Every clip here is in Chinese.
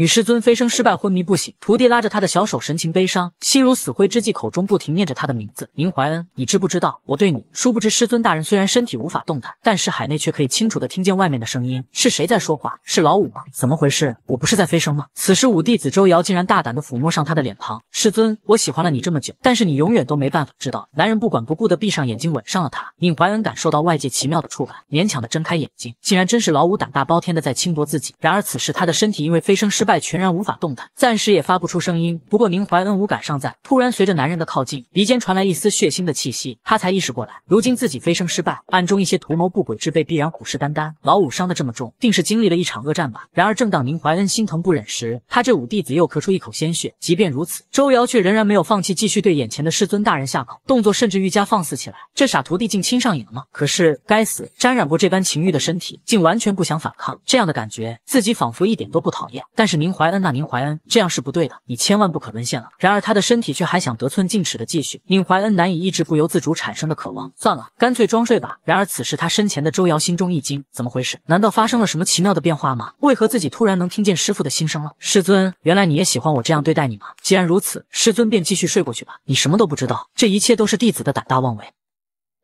女师尊飞升失败，昏迷不醒。徒弟拉着他的小手，神情悲伤，心如死灰之际，口中不停念着他的名字：“宁怀恩，你知不知道我对你？”殊不知师尊大人虽然身体无法动弹，但是海内却可以清楚的听见外面的声音：“是谁在说话？是老五吗？怎么回事？我不是在飞升吗？”此时五弟子周瑶竟然大胆的抚摸上他的脸庞：“师尊，我喜欢了你这么久，但是你永远都没办法知道。”男人不管不顾的闭上眼睛吻上了他。宁怀恩感受到外界奇妙的触感，勉强的睁开眼睛，竟然真是老五胆大包天的在轻薄自己。然而此时他的身体因为飞升失，败全然无法动弹，暂时也发不出声音。不过宁怀恩五感尚在，突然随着男人的靠近，鼻尖传来一丝血腥的气息，他才意识过来，如今自己飞升失败，暗中一些图谋不轨之辈必然虎视眈眈。老五伤得这么重，定是经历了一场恶战吧？然而正当宁怀恩心疼不忍时，他这五弟子又咳出一口鲜血。即便如此，周瑶却仍然没有放弃，继续对眼前的师尊大人下口，动作甚至愈加放肆起来。这傻徒弟竟亲上瘾了吗？可是该死，沾染过这般情欲的身体，竟完全不想反抗。这样的感觉，自己仿佛一点都不讨厌。但是。宁怀恩，那宁怀恩这样是不对的，你千万不可沦陷了。然而他的身体却还想得寸进尺的继续，宁怀恩难以抑制不由自主产生的渴望。算了，干脆装睡吧。然而此时他身前的周瑶心中一惊，怎么回事？难道发生了什么奇妙的变化吗？为何自己突然能听见师傅的心声了？师尊，原来你也喜欢我这样对待你吗？既然如此，师尊便继续睡过去吧，你什么都不知道，这一切都是弟子的胆大妄为。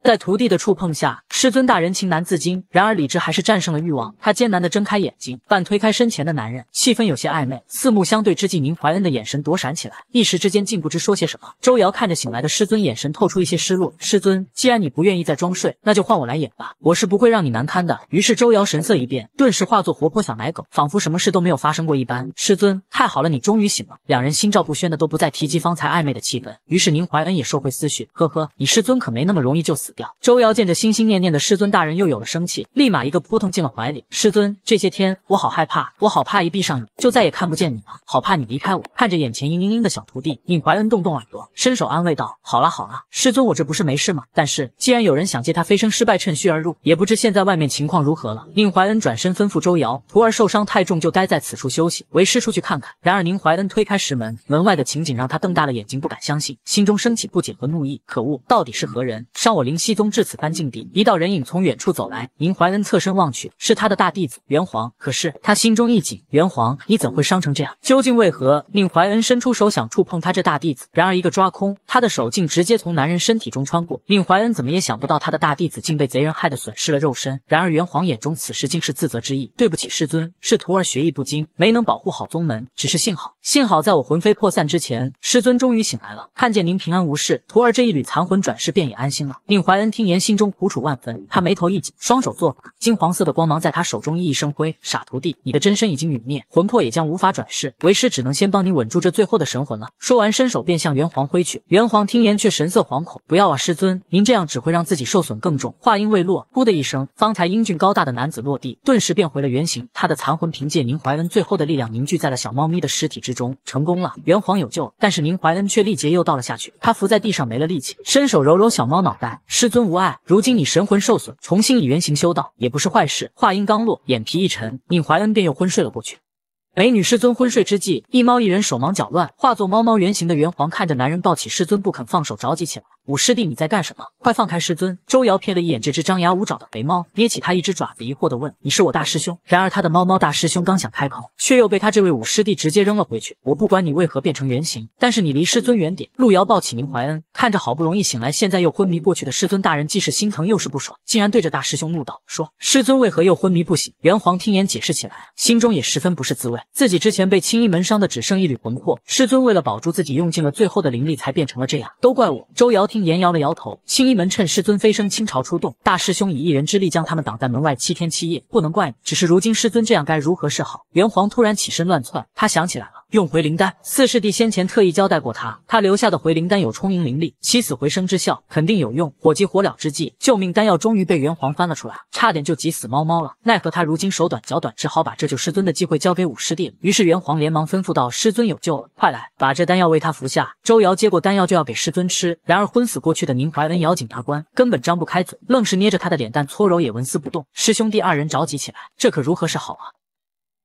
在徒弟的触碰下，师尊大人情难自禁。然而理智还是战胜了欲望，他艰难的睁开眼睛，半推开身前的男人，气氛有些暧昧。四目相对之际，宁怀恩的眼神躲闪起来，一时之间竟不知说些什么。周瑶看着醒来的师尊，眼神透出一些失落。师尊，既然你不愿意再装睡，那就换我来演吧，我是不会让你难堪的。于是周瑶神色一变，顿时化作活泼小奶狗，仿佛什么事都没有发生过一般。师尊，太好了，你终于醒了。两人心照不宣的都不再提及方才暧昧的气氛，于是宁怀恩也收回思绪。呵呵，你师尊可没那么容易就死。周瑶见着心心念念的师尊大人又有了生气，立马一个扑腾进了怀里。师尊，这些天我好害怕，我好怕一闭上眼就再也看不见你了，好怕你离开我。看着眼前嘤嘤嘤的小徒弟，宁怀恩动动耳朵，伸手安慰道：“好啦好啦，师尊我这不是没事吗？但是既然有人想借他飞升失败趁虚而入，也不知现在外面情况如何了。”宁怀恩转身吩咐周瑶：“徒儿受伤太重，就待在此处休息，为师出去看看。”然而宁怀恩推开石门，门外的情景让他瞪大了眼睛，不敢相信，心中升起不解和怒意。可恶，到底是何人伤我灵？七宗至此般境地，一道人影从远处走来，宁怀恩侧身望去，是他的大弟子元皇。可是他心中一紧，元皇，你怎会伤成这样？究竟为何？宁怀恩伸出手想触碰他这大弟子，然而一个抓空，他的手竟直接从男人身体中穿过。宁怀恩怎么也想不到他的大弟子竟被贼人害得损失了肉身。然而元皇眼中此时竟是自责之意，对不起师尊，是徒儿学艺不精，没能保护好宗门。只是幸好，幸好在我魂飞魄散之前，师尊终于醒来了，看见您平安无事，徒儿这一缕残魂转世便也安心了。宁怀。怀恩听言，心中苦楚万分。他眉头一紧，双手作法，金黄色的光芒在他手中熠熠生辉。傻徒弟，你的真身已经陨灭，魂魄也将无法转世，为师只能先帮你稳住这最后的神魂了。说完，伸手便向元皇挥去。元皇听言，却神色惶恐：“不要啊，师尊，您这样只会让自己受损更重。”话音未落，噗的一声，方才英俊高大的男子落地，顿时变回了原形。他的残魂凭借宁怀恩最后的力量凝聚在了小猫咪的尸体之中，成功了。元皇有救，但是宁怀恩却力竭又倒了下去。他伏在地上没了力气，伸手揉揉小猫脑袋。是。师尊无碍，如今你神魂受损，重新以原形修道也不是坏事。话音刚落，眼皮一沉，宁怀恩便又昏睡了过去。美女师尊昏睡之际，一猫一人手忙脚乱，化作猫猫原形的元皇看着男人抱起师尊不肯放手，着急起来。五师弟，你在干什么？快放开师尊！周瑶瞥了一眼这只张牙舞爪的肥猫，捏起他一只爪子，疑惑地问：“你是我大师兄？”然而他的猫猫大师兄刚想开口，却又被他这位五师弟直接扔了回去。我不管你为何变成原形，但是你离师尊远点！陆瑶抱起宁怀恩，看着好不容易醒来，现在又昏迷过去的师尊大人，既是心疼又是不爽，竟然对着大师兄怒道：“说师尊为何又昏迷不醒？”元皇听言解释起来，心中也十分不是滋味。自己之前被青衣门伤的只剩一缕魂魄，师尊为了保住自己，用尽了最后的灵力才变成了这样。都怪我！周瑶。听言摇了摇头，青衣门趁师尊飞升，倾巢出动。大师兄以一人之力将他们挡在门外七天七夜，不能怪你。只是如今师尊这样，该如何是好？元皇突然起身乱窜，他想起来了。用回灵丹，四师弟先前特意交代过他，他留下的回灵丹有充盈灵力、起死回生之效，肯定有用。火急火燎之际，救命丹药终于被元皇翻了出来，差点就急死猫猫了。奈何他如今手短脚短，只好把这救师尊的机会交给五师弟了。于是元皇连忙吩咐道：“师尊有救了，快来把这丹药为他服下。”周瑶接过丹药就要给师尊吃，然而昏死过去的宁怀恩咬紧牙关，根本张不开嘴，愣是捏着他的脸蛋搓揉也纹丝不动。师兄弟二人着急起来，这可如何是好啊？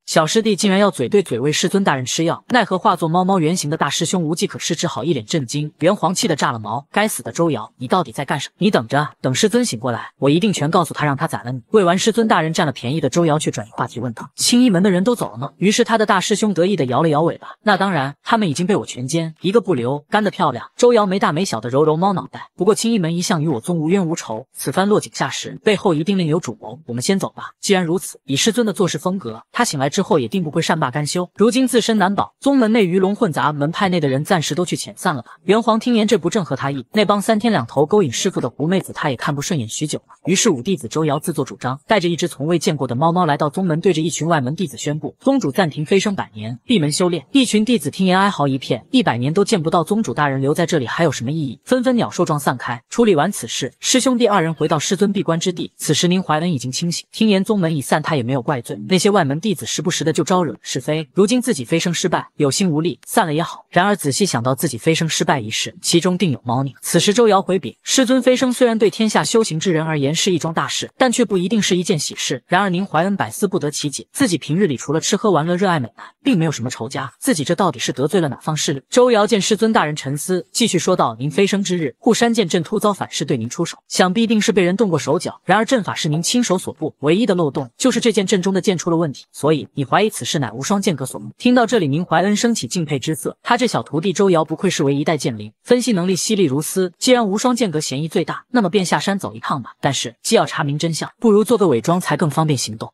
小师弟竟然要嘴对嘴喂师尊大人吃药，奈何化作猫猫原型的大师兄无计可施，只好一脸震惊。元皇气得炸了毛，该死的周瑶，你到底在干什么？你等着，等师尊醒过来，我一定全告诉他，让他宰了你。喂完师尊大人，占了便宜的周瑶却转移话题问道：“青衣门的人都走了吗？”于是他的大师兄得意地摇了摇尾巴：“那当然，他们已经被我全歼，一个不留，干得漂亮。”周瑶没大没小地揉揉猫脑袋，不过青衣门一向与我宗无冤无仇，此番落井下石，背后一定另有主谋。我们先走吧。既然如此，以师尊的做事风格，他醒来之。之后也定不会善罢甘休。如今自身难保，宗门内鱼龙混杂，门派内的人暂时都去遣散了吧。元皇听言，这不正合他意？那帮三天两头勾引师傅的狐妹子，他也看不顺眼许久了。于是五弟子周瑶自作主张，带着一只从未见过的猫猫来到宗门，对着一群外门弟子宣布：宗主暂停飞升百年，闭门修炼。一群弟子听言，哀嚎一片，一百年都见不到宗主大人，留在这里还有什么意义？纷纷鸟兽状散开。处理完此事，师兄弟二人回到师尊闭关之地。此时宁怀恩已经清醒，听言宗门已散，他也没有怪罪那些外门弟子，是不？不时的就招惹是非。如今自己飞升失败，有心无力，散了也好。然而仔细想到自己飞升失败一事，其中定有猫腻。此时周瑶回禀师尊：飞升虽然对天下修行之人而言是一桩大事，但却不一定是一件喜事。然而您怀恩百思不得其解，自己平日里除了吃喝玩乐、热爱美男，并没有什么仇家。自己这到底是得罪了哪方势力？周瑶见师尊大人沉思，继续说道：“您飞升之日，护山剑阵突遭反噬，对您出手，想必定是被人动过手脚。然而阵法是您亲手所布，唯一的漏洞就是这件阵中的剑出了问题，所以。”你怀疑此事乃无双剑阁所谋。听到这里，宁怀恩升起敬佩之色。他这小徒弟周瑶不愧是为一代剑灵，分析能力犀利如斯。既然无双剑阁嫌疑最大，那么便下山走一趟吧。但是既要查明真相，不如做个伪装才更方便行动。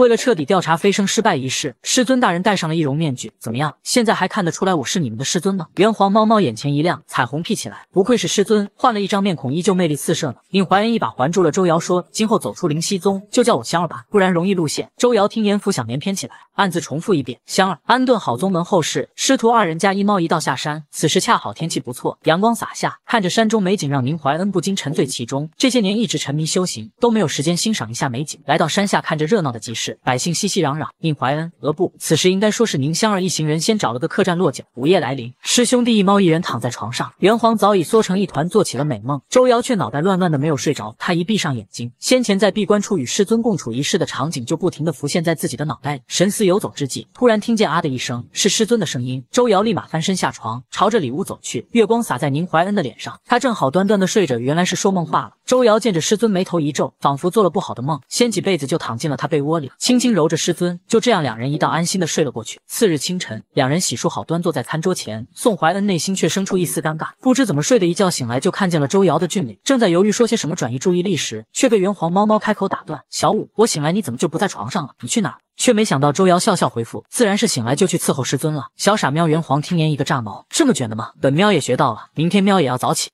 为了彻底调查飞升失败一事，师尊大人戴上了易容面具，怎么样？现在还看得出来我是你们的师尊吗？元皇猫猫眼前一亮，彩虹屁起来，不愧是师尊，换了一张面孔依旧魅力四射呢。宁怀恩一把环住了周瑶，说：“今后走出灵溪宗，就叫我香儿吧，不然容易露馅。”周瑶听言，浮想联翩起来，暗自重复一遍：“香儿。”安顿好宗门后事，师徒二人加一猫一道下山。此时恰好天气不错，阳光洒下，看着山中美景，让宁怀恩不禁沉醉其中。这些年一直沉迷修行，都没有时间欣赏一下美景。来到山下，看着热闹的集市。百姓熙熙攘攘。宁怀恩、额布此时应该说是宁香儿一行人先找了个客栈落脚。午夜来临，师兄弟一猫一人躺在床上，元皇早已缩成一团做起了美梦。周瑶却脑袋乱乱的没有睡着。他一闭上眼睛，先前在闭关处与师尊共处一室的场景就不停的浮现在自己的脑袋里。神思游走之际，突然听见啊的一声，是师尊的声音。周瑶立马翻身下床，朝着里屋走去。月光洒在宁怀恩的脸上，他正好端端的睡着，原来是说梦话了。周瑶见着师尊，眉头一皱，仿佛做了不好的梦，掀起被子就躺进了他被窝里。轻轻揉着师尊，就这样两人一道安心的睡了过去。次日清晨，两人洗漱好，端坐在餐桌前。宋怀恩内心却生出一丝尴尬，不知怎么睡的一觉醒来就看见了周瑶的俊脸，正在犹豫说些什么转移注意力时，却被元皇猫猫开口打断：“小五，我醒来你怎么就不在床上了？你去哪？”却没想到周瑶笑笑回复：“自然是醒来就去伺候师尊了。”小傻喵元皇听言一个炸毛：“这么卷的吗？本喵也学到了，明天喵也要早起。”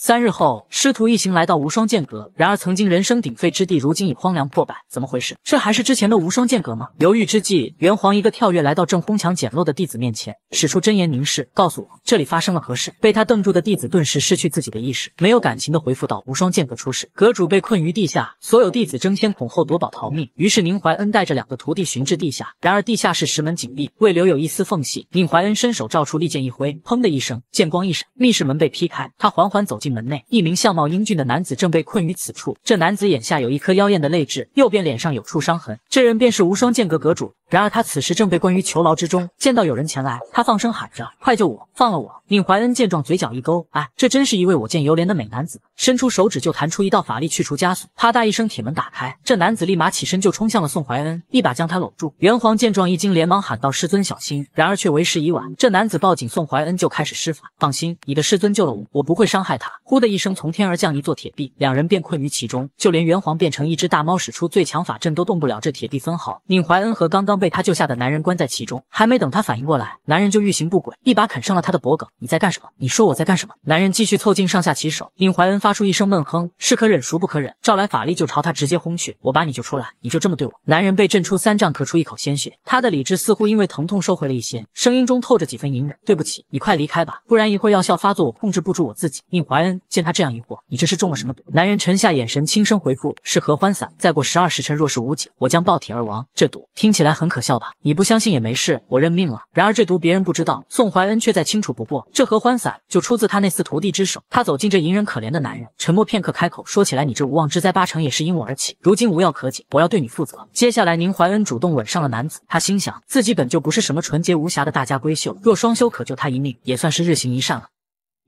三日后，师徒一行来到无双剑阁。然而，曾经人声鼎沸之地，如今已荒凉破败，怎么回事？这还是之前的无双剑阁吗？犹豫之际，元皇一个跳跃，来到正宫墙简陋的弟子面前，使出真言凝视，告诉我这里发生了何事。被他瞪住的弟子顿时失去自己的意识，没有感情的回复道：“无双剑阁出事，阁主被困于地下，所有弟子争先恐后夺宝逃命。”于是宁怀恩带着两个徒弟寻至地下，然而地下室石门紧闭，未留有一丝缝隙。宁怀恩伸手照出利剑，一挥，砰的一声，剑光一闪，密室门被劈开，他缓缓走进。门内，一名相貌英俊的男子正被困于此处。这男子眼下有一颗妖艳的泪痣，右边脸上有处伤痕。这人便是无双剑阁阁主。然而他此时正被关于囚牢之中，见到有人前来，他放声喊着：“快救我，放了我！”宁怀恩见状，嘴角一勾，哎，这真是一位我见犹怜的美男子。伸出手指就弹出一道法力去除枷锁，啪嗒一声，铁门打开，这男子立马起身就冲向了宋怀恩，一把将他搂住。元皇见状一惊，连忙喊道：“师尊小心！”然而却为时已晚，这男子抱紧宋怀恩就开始施法。放心，你的师尊救了我，我不会伤害他。呼的一声，从天而降一座铁壁，两人便困于其中，就连元皇变成一只大猫，使出最强法阵都动不了这铁壁分毫。宁怀恩和刚刚。被他救下的男人关在其中，还没等他反应过来，男人就欲行不轨，一把啃上了他的脖颈。你在干什么？你说我在干什么？男人继续凑近，上下其手。尹怀恩发出一声闷哼，是可忍孰不可忍，召来法力就朝他直接轰去。我把你救出来，你就这么对我？男人被震出三丈，咳出一口鲜血，他的理智似乎因为疼痛收回了一些，声音中透着几分隐忍。对不起，你快离开吧，不然一会儿药效发作，我控制不住我自己。尹怀恩见他这样疑惑，你这是中了什么？毒？男人沉下眼神，轻声回复：是合欢散。再过十二时辰，若是无解，我将爆体而亡。这毒听起来很。可笑吧？你不相信也没事，我认命了。然而这毒别人不知道，宋怀恩却再清楚不过。这合欢散就出自他那四徒弟之手。他走进这隐忍可怜的男人，沉默片刻，开口说：“起来，你这无妄之灾八成也是因我而起。如今无药可解，我要对你负责。”接下来，宁怀恩主动吻上了男子。他心想，自己本就不是什么纯洁无瑕的大家闺秀，若双修可救他一命，也算是日行一善了。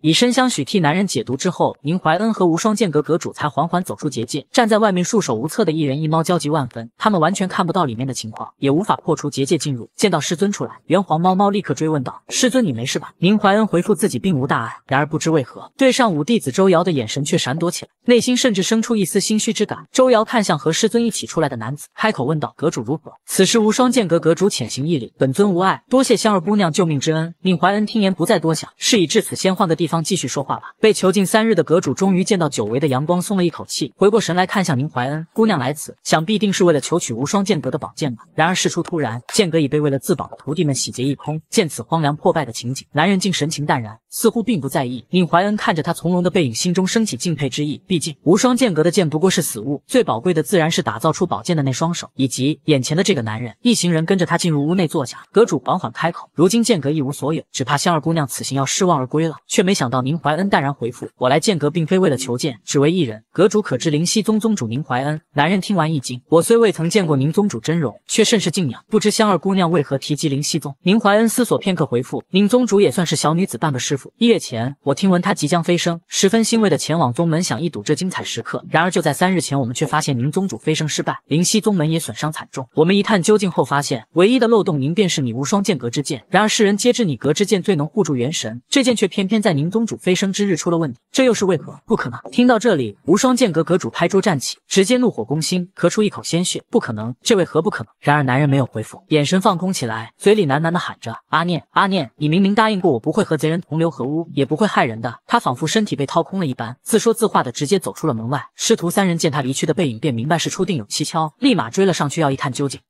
以身相许替男人解毒之后，宁怀恩和无双剑阁阁主才缓缓走出结界，站在外面束手无策的一人一猫焦急万分。他们完全看不到里面的情况，也无法破除结界进入。见到师尊出来，圆黄猫猫立刻追问道：“师尊，你没事吧？”宁怀恩回复自己并无大碍。然而不知为何，对上五弟子周瑶的眼神却闪躲起来，内心甚至生出一丝心虚之感。周瑶看向和师尊一起出来的男子，开口问道：“阁主如何？”此时无双剑阁阁主浅行一礼：“本尊无碍，多谢香儿姑娘救命之恩。”宁怀恩听言不再多想，事已至此，先换个地。方继续说话吧。被囚禁三日的阁主终于见到久违的阳光，松了一口气，回过神来看向宁怀恩姑娘来此，想必定是为了求取无双剑阁的宝剑吧。然而事出突然，剑阁已被为了自保的徒弟们洗劫一空。见此荒凉破败的情景，男人竟神情淡然，似乎并不在意。宁怀恩看着他从容的背影，心中升起敬佩之意。毕竟无双剑阁的剑不过是死物，最宝贵的自然是打造出宝剑的那双手，以及眼前的这个男人。一行人跟着他进入屋内坐下，阁主缓缓开口：“如今剑阁一无所有，只怕香儿姑娘此行要失望而归了。”却没想。想到宁怀恩淡然回复：“我来剑阁并非为了求见，只为一人。阁主可知灵溪宗宗主宁怀恩？”男人听完一惊：“我虽未曾见过宁宗主真容，却甚是敬仰。不知香儿姑娘为何提及灵溪宗？”宁怀恩思索片刻回复：“宁宗主也算是小女子半个师傅。一月前，我听闻他即将飞升，十分欣慰的前往宗门，想一睹这精彩时刻。然而就在三日前，我们却发现宁宗主飞升失败，灵溪宗门也损伤惨重。我们一探究竟后发现，唯一的漏洞，您便是你无双剑阁之剑。然而世人皆知你阁之剑最能护住元神，这剑却偏偏在您。”宗主飞升之日出了问题，这又是为何？不可能！听到这里，无双剑阁阁主拍桌站起，直接怒火攻心，咳出一口鲜血。不可能，这为何不可能？然而男人没有回复，眼神放空起来，嘴里喃喃的喊着：“阿念，阿念，你明明答应过我，不会和贼人同流合污，也不会害人的。”他仿佛身体被掏空了一般，自说自话的直接走出了门外。师徒三人见他离去的背影，便明白事出定有蹊跷，立马追了上去，要一探究竟。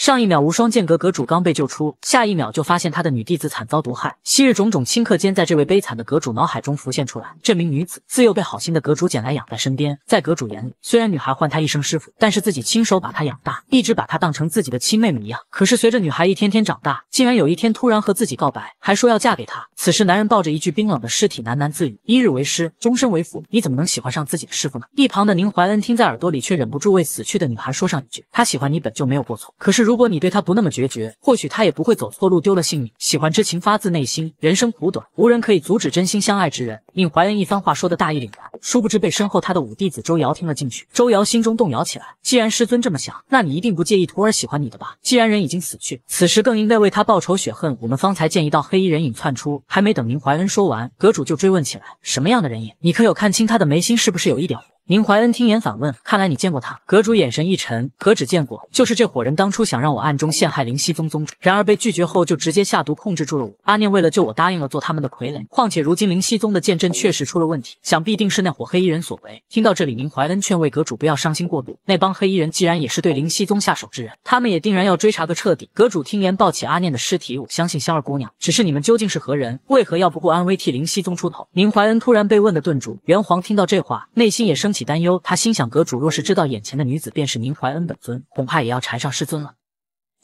上一秒无双剑阁阁主刚被救出，下一秒就发现他的女弟子惨遭毒害。昔日种种顷刻间，在这位悲惨的阁主脑海中浮现出来。这名女子自幼被好心的阁主捡来养在身边，在阁主眼里，虽然女孩唤他一声师傅，但是自己亲手把她养大，一直把她当成自己的亲妹妹一样。可是随着女孩一天天长大，竟然有一天突然和自己告白，还说要嫁给他。此时男人抱着一具冰冷的尸体喃喃自语：一日为师，终身为父，你怎么能喜欢上自己的师傅呢？一旁的宁怀恩听在耳朵里，却忍不住为死去的女孩说上一句：她喜欢你本就没有过错。可是如如果你对他不那么决绝，或许他也不会走错路，丢了性命。喜欢之情发自内心，人生苦短，无人可以阻止真心相爱之人。宁怀恩一番话说的大义凛然，殊不知被身后他的五弟子周瑶听了进去。周瑶心中动摇起来。既然师尊这么想，那你一定不介意徒儿喜欢你的吧？既然人已经死去，此时更应该为他报仇雪恨。我们方才见一道黑衣人影窜出，还没等宁怀恩说完，阁主就追问起来：什么样的人影？你可有看清他的眉心是不是有一点红？宁怀恩听言反问：“看来你见过他？”阁主眼神一沉：“何止见过，就是这伙人当初想让我暗中陷害灵溪宗宗主，然而被拒绝后就直接下毒控制住了我。阿念为了救我，答应了做他们的傀儡。况且如今灵溪宗的剑阵确实出了问题，想必定是那伙黑衣人所为。”听到这里，宁怀恩劝慰阁主：“不要伤心过度。那帮黑衣人既然也是对灵溪宗下手之人，他们也定然要追查个彻底。”阁主听言，抱起阿念的尸体：“我相信香儿姑娘。只是你们究竟是何人？为何要不顾安危替灵溪宗出头？”宁怀恩突然被问的顿住。元皇听到这话，内心也升起。担忧，他心想：阁主若是知道眼前的女子便是宁怀恩本尊，恐怕也要缠上师尊了。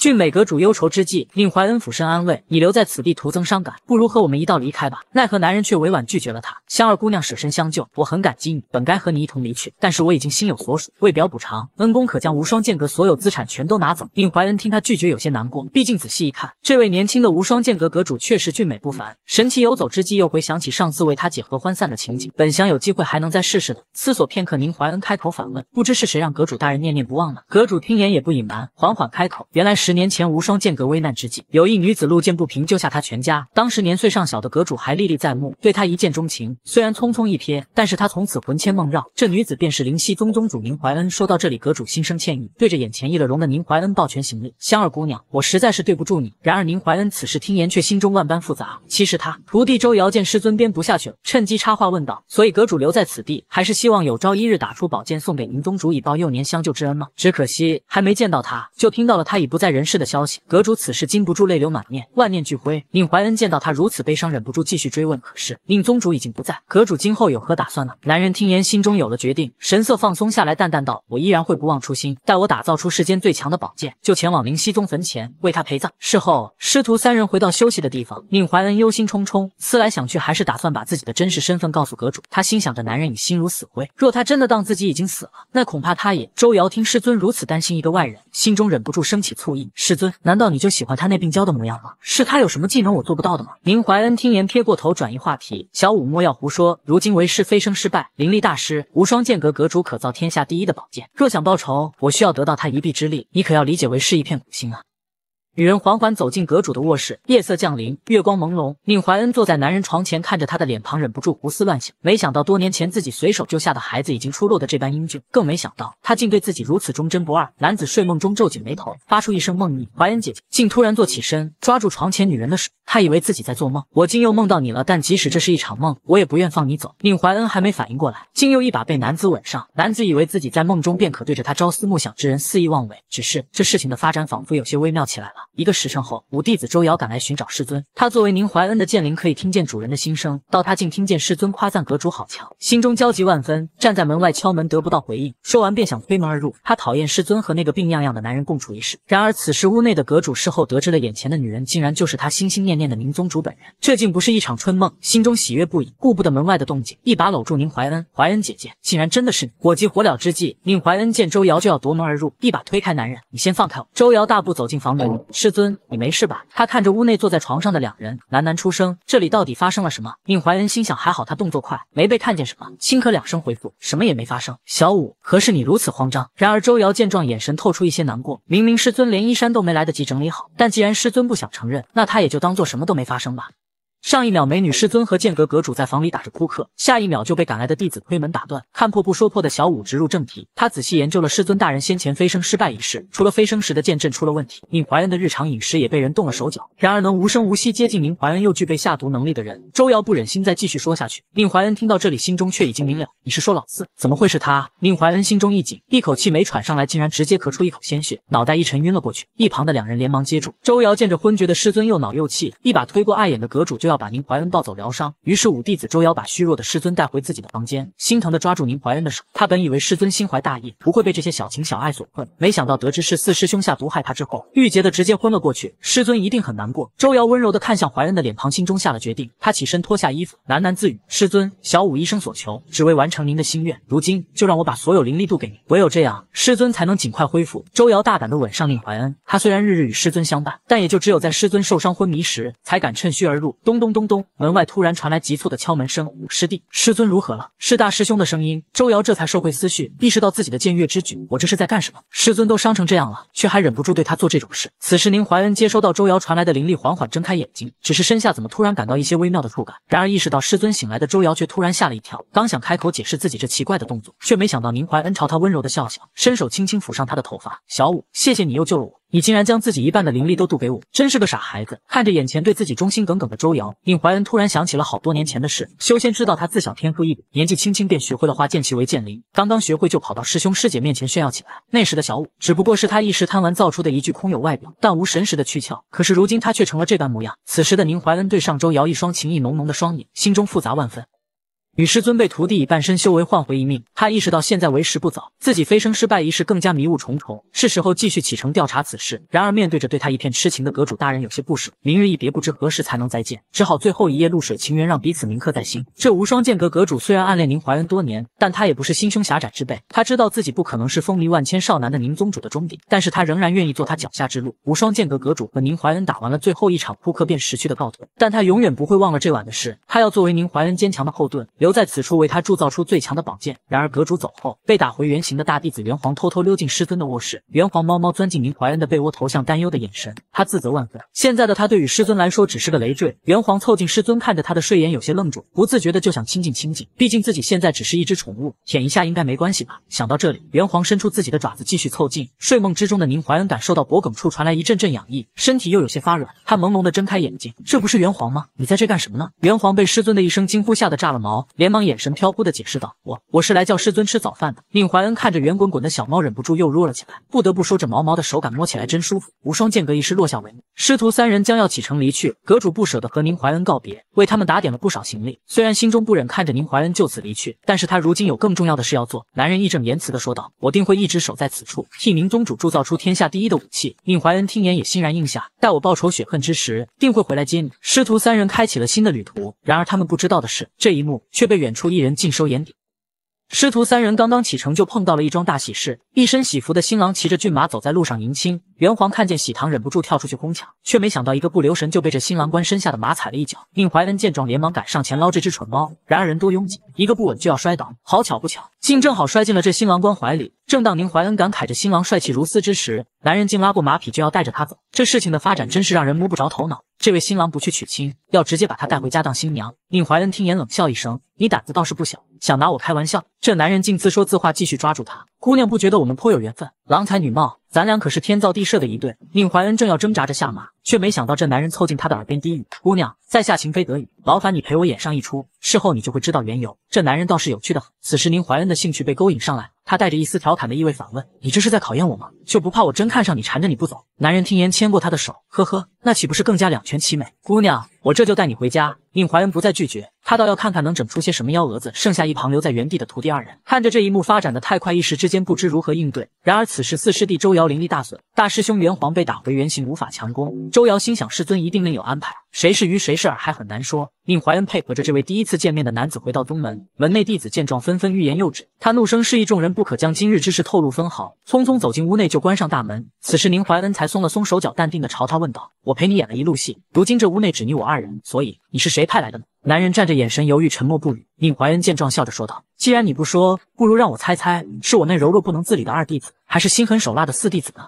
俊美阁主忧愁之际，宁怀恩俯身安慰：“你留在此地徒增伤感，不如和我们一道离开吧。”奈何男人却委婉拒绝了他。香儿姑娘舍身相救，我很感激你。本该和你一同离去，但是我已经心有所属。为表补偿，恩公可将无双剑阁所有资产全都拿走。宁怀恩听他拒绝，有些难过。毕竟仔细一看，这位年轻的无双剑阁阁主确实俊美不凡。神奇游走之际，又回想起上次为他解合欢散的情景，本想有机会还能再试试的。思索片刻，宁怀恩开口反问：“不知是谁让阁主大人念念不忘呢？”阁主听言也不隐瞒，缓缓开口：“原来是。”年前无双剑阁危难之际，有一女子路见不平救下他全家。当时年岁尚小的阁主还历历在目，对她一见钟情。虽然匆匆一瞥，但是他从此魂牵梦绕。这女子便是灵溪宗宗主宁怀恩。说到这里，阁主心生歉意，对着眼前易了容的宁怀恩抱拳行礼：“香儿姑娘，我实在是对不住你。”然而宁怀恩此时听言却心中万般复杂。其实他徒弟周瑶见师尊编不下去了，趁机插话问道：“所以阁主留在此地，还是希望有朝一日打出宝剑送给宁宗主以报幼年相救之恩吗？”只可惜还没见到他，就听到了他已不在人。人事的消息，阁主此时禁不住泪流满面，万念俱灰。宁怀恩见到他如此悲伤，忍不住继续追问。可是宁宗主已经不在，阁主今后有何打算呢？男人听言，心中有了决定，神色放松下来，淡淡道：“我依然会不忘初心，待我打造出世间最强的宝剑，就前往灵溪宗坟前为他陪葬。”事后，师徒三人回到休息的地方，宁怀恩忧心忡忡，思来想去，还是打算把自己的真实身份告诉阁主。他心想着，男人已心如死灰，若他真的当自己已经死了，那恐怕他也……周瑶听师尊如此担心一个外人，心中忍不住升起醋意。师尊，难道你就喜欢他那病娇的模样吗？是他有什么技能我做不到的吗？明怀恩听言，撇过头，转移话题。小五莫要胡说，如今为师飞升失败，灵力大师，无双剑阁阁主可造天下第一的宝剑。若想报仇，我需要得到他一臂之力，你可要理解为师一片苦心啊。女人缓缓走进阁主的卧室，夜色降临，月光朦胧。宁怀恩坐在男人床前，看着他的脸庞，忍不住胡思乱想。没想到多年前自己随手救下的孩子，已经出落的这般英俊，更没想到他竟对自己如此忠贞不二。男子睡梦中皱紧眉头，发出一声梦呓。怀恩姐姐竟突然坐起身，抓住床前女人的手，他以为自己在做梦，我竟又梦到你了。但即使这是一场梦，我也不愿放你走。宁怀恩还没反应过来，竟又一把被男子吻上。男子以为自己在梦中便可对着他朝思暮想之人肆意妄为，只是这事情的发展仿佛有些微妙起来了。一个时辰后，五弟子周瑶赶来寻找师尊。他作为宁怀恩的剑灵，可以听见主人的心声。到他竟听见师尊夸赞阁主好强，心中焦急万分，站在门外敲门得不到回应。说完便想推门而入。他讨厌师尊和那个病殃殃的男人共处一室。然而此时屋内的阁主事后得知了眼前的女人竟然就是他心心念念的宁宗主本人，这竟不是一场春梦，心中喜悦不已，顾不得门外的动静，一把搂住宁怀恩。怀恩姐姐，竟然真的是你！火急火燎之际，宁怀恩见周瑶就要夺门而入，一把推开男人：“你先放开我！”周瑶大步走进房门。师。师尊，你没事吧？他看着屋内坐在床上的两人，喃喃出声：“这里到底发生了什么？”宁怀恩心想，还好他动作快，没被看见什么，轻咳两声，回复：“什么也没发生。”小五，何事你如此慌张？然而周瑶见状，眼神透出一些难过。明明师尊连衣衫都没来得及整理好，但既然师尊不想承认，那他也就当做什么都没发生吧。上一秒，美女师尊和剑阁阁主在房里打着扑克，下一秒就被赶来的弟子推门打断。看破不说破的小五直入正题，他仔细研究了师尊大人先前飞升失败一事，除了飞升时的剑阵出了问题，宁怀恩的日常饮食也被人动了手脚。然而能无声无息接近宁怀恩又具备下毒能力的人，周瑶不忍心再继续说下去。宁怀恩听到这里，心中却已经明了，你是说老四？怎么会是他？宁怀恩心中一紧，一口气没喘上来，竟然直接咳出一口鲜血，脑袋一沉晕了过去。一旁的两人连忙接住。周瑶见着昏厥的师尊，又恼又气，一把推过碍眼的阁主，就要。把宁怀恩抱走疗伤，于是五弟子周瑶把虚弱的师尊带回自己的房间，心疼的抓住宁怀恩的手。他本以为师尊心怀大义，不会被这些小情小爱所困，没想到得知是四师兄下毒害他之后，郁结的直接昏了过去。师尊一定很难过。周瑶温柔的看向怀恩的脸庞，心中下了决定。他起身脱下衣服，喃喃自语：“师尊，小五一生所求，只为完成您的心愿。如今就让我把所有灵力渡给您，唯有这样，师尊才能尽快恢复。”周瑶大胆的吻上宁怀恩。他虽然日日与师尊相伴，但也就只有在师尊受伤昏迷时，才敢趁虚而入。东。咚咚咚！门外突然传来急促的敲门声。师弟，师尊如何了？是大师兄的声音。周瑶这才收回思绪，意识到自己的僭越之举。我这是在干什么？师尊都伤成这样了，却还忍不住对他做这种事。此时宁怀恩接收到周瑶传来的灵力，缓缓睁开眼睛。只是身下怎么突然感到一些微妙的触感？然而意识到师尊醒来的周瑶却突然吓了一跳，刚想开口解释自己这奇怪的动作，却没想到宁怀恩朝他温柔的笑笑，伸手轻轻抚上他的头发。小舞，谢谢你又救了我。你竟然将自己一半的灵力都渡给我，真是个傻孩子！看着眼前对自己忠心耿耿的周瑶，宁怀恩突然想起了好多年前的事。修仙知道他自小天赋异禀，年纪轻轻便学会了化剑气为剑灵，刚刚学会就跑到师兄师姐面前炫耀起来。那时的小舞只不过是他一时贪玩造出的一具空有外表但无神识的躯壳，可是如今他却成了这般模样。此时的宁怀恩对上周瑶一双情意浓浓的双眼，心中复杂万分。女师尊被徒弟以半身修为换回一命，她意识到现在为时不早，自己飞升失败一事更加迷雾重重，是时候继续启程调查此事。然而面对着对她一片痴情的阁主大人，有些不舍，明日一别，不知何时才能再见，只好最后一夜露水情缘让彼此铭刻在心。这无双剑阁阁主虽然暗恋宁怀恩多年，但他也不是心胸狭窄之辈，他知道自己不可能是风靡万千少男的宁宗主的终点，但是他仍然愿意做他脚下之路。无双剑阁阁主和宁怀恩打完了最后一场扑克，便识趣的告退，但他永远不会忘了这晚的事，他要作为宁怀恩坚强的后盾。留在此处为他铸造出最强的宝剑。然而阁主走后，被打回原形的大弟子元皇偷偷溜进师尊的卧室。元皇猫猫钻进宁怀恩的被窝，投向担忧的眼神。他自责万分，现在的他对于师尊来说只是个累赘。元皇凑近师尊，看着他的睡眼有些愣住，不自觉的就想亲近亲近，毕竟自己现在只是一只宠物，舔一下应该没关系吧。想到这里，元皇伸出自己的爪子继续凑近。睡梦之中的宁怀恩感受到脖梗处传来一阵阵痒意，身体又有些发软。他朦胧的睁开眼睛，这不是元皇吗？你在这干什么呢？元皇被师尊的一声惊呼吓得炸了毛。连忙眼神飘忽的解释道：“我我是来叫师尊吃早饭的。”宁怀恩看着圆滚滚的小猫，忍不住又撸了起来。不得不说，这毛毛的手感摸起来真舒服。无双剑阁一事落下帷幕，师徒三人将要启程离去。阁主不舍得和宁怀恩告别，为他们打点了不少行李。虽然心中不忍看着宁怀恩就此离去，但是他如今有更重要的事要做。男人义正言辞的说道：“我定会一直守在此处，替宁宗主铸造出天下第一的武器。”宁怀恩听言也欣然应下，待我报仇雪恨之时，定会回来接你。师徒三人开启了新的旅途。然而他们不知道的是，这一幕却。被远处一人尽收眼底。师徒三人刚刚启程，就碰到了一桩大喜事。一身喜服的新郎骑着骏马走在路上迎亲。元皇看见喜糖，忍不住跳出去哄抢，却没想到一个不留神就被这新郎官身下的马踩了一脚。宁怀恩见状，连忙赶上前捞这只蠢猫，然而人多拥挤，一个不稳就要摔倒，好巧不巧，竟正好摔进了这新郎官怀里。正当宁怀恩感慨着新郎帅气如斯之时，男人竟拉过马匹就要带着他走。这事情的发展真是让人摸不着头脑。这位新郎不去娶亲，要直接把他带回家当新娘。宁怀恩听言冷笑一声：“你胆子倒是不小，想拿我开玩笑。”这男人竟自说自话，继续抓住他。姑娘不觉得我们颇有缘分，郎才女貌，咱俩可是天造地设的一对。宁怀恩正要挣扎着下马。却没想到这男人凑近他的耳边低语：“姑娘，在下情非得已，劳烦你陪我演上一出，事后你就会知道缘由。”这男人倒是有趣的很。此时宁怀恩的兴趣被勾引上来，他带着一丝调侃的意味反问：“你这是在考验我吗？就不怕我真看上你，缠着你不走？”男人听言，牵过他的手，呵呵，那岂不是更加两全其美？姑娘，我这就带你回家。宁怀恩不再拒绝，他倒要看看能整出些什么幺蛾子。剩下一旁留在原地的徒弟二人，看着这一幕发展的太快，一时之间不知如何应对。然而此时四师弟周瑶灵力大损，大师兄元皇被打回原形，无法强攻。周瑶心想，师尊一定另有安排，谁是鱼谁是饵还很难说。宁怀恩配合着这位第一次见面的男子回到宗门，门内弟子见状纷纷欲言又止。他怒声示意众人不可将今日之事透露分毫，匆匆走进屋内就关上大门。此时宁怀恩才松了松手脚，淡定地朝他问道：“我陪你演了一路戏，如今这屋内只你我二人，所以你是谁派来的呢？”男人站着眼神犹豫，沉默不语。宁怀恩见状笑着说道：“既然你不说，不如让我猜猜，是我那柔弱不能自理的二弟子，还是心狠手辣的四弟子呢？”